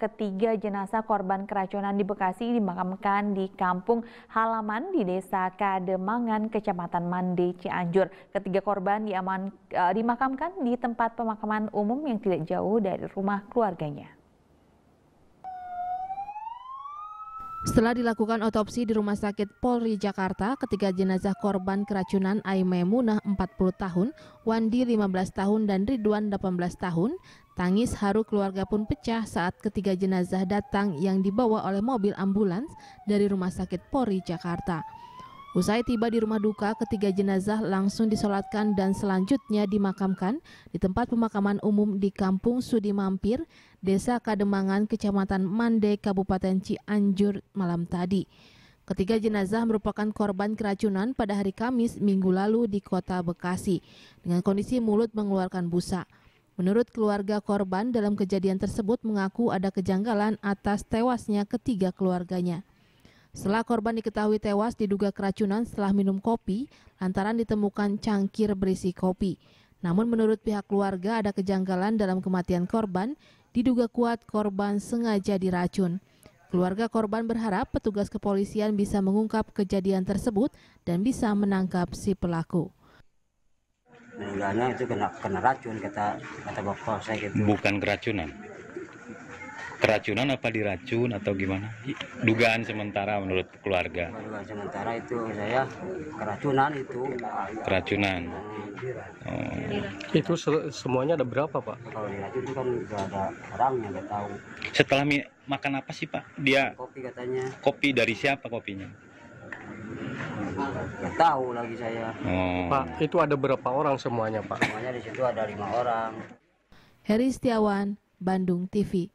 Ketiga jenazah korban keracunan di Bekasi dimakamkan di kampung halaman di Desa Kademangan, Kecamatan Mande, Cianjur. Ketiga korban diaman, eh, dimakamkan di tempat pemakaman umum yang tidak jauh dari rumah keluarganya. Setelah dilakukan otopsi di Rumah Sakit Polri Jakarta, ketiga jenazah korban keracunan Munah 40 tahun, Wandi 15 tahun, dan Ridwan 18 tahun, tangis haru keluarga pun pecah saat ketiga jenazah datang yang dibawa oleh mobil ambulans dari Rumah Sakit Polri Jakarta. Usai tiba di rumah duka, ketiga jenazah langsung disolatkan dan selanjutnya dimakamkan di tempat pemakaman umum di Kampung Sudi Mampir, Desa Kademangan, Kecamatan Mande, Kabupaten Cianjur malam tadi. Ketiga jenazah merupakan korban keracunan pada hari Kamis minggu lalu di kota Bekasi dengan kondisi mulut mengeluarkan busa. Menurut keluarga korban dalam kejadian tersebut mengaku ada kejanggalan atas tewasnya ketiga keluarganya. Setelah korban diketahui tewas diduga keracunan setelah minum kopi lantaran ditemukan cangkir berisi kopi. Namun menurut pihak keluarga ada kejanggalan dalam kematian korban, diduga kuat korban sengaja diracun. Keluarga korban berharap petugas kepolisian bisa mengungkap kejadian tersebut dan bisa menangkap si pelaku. Meninggalnya itu kena, racun kata kata bapak saya gitu. Bukan keracunan keracunan apa diracun atau gimana? Dugaan sementara menurut keluarga. Dugaan sementara itu saya keracunan itu. Keracunan. Oh. Itu se semuanya ada berapa pak? Kalau diracun itu kan sudah ada orang yang nggak tahu. Setelah makan apa sih pak? Dia kopi katanya. Kopi dari siapa kopinya? Nggak tahu lagi saya. Oh. Pak, itu ada berapa orang semuanya pak? Semuanya di situ ada lima orang. Heri Setiawan, Bandung TV.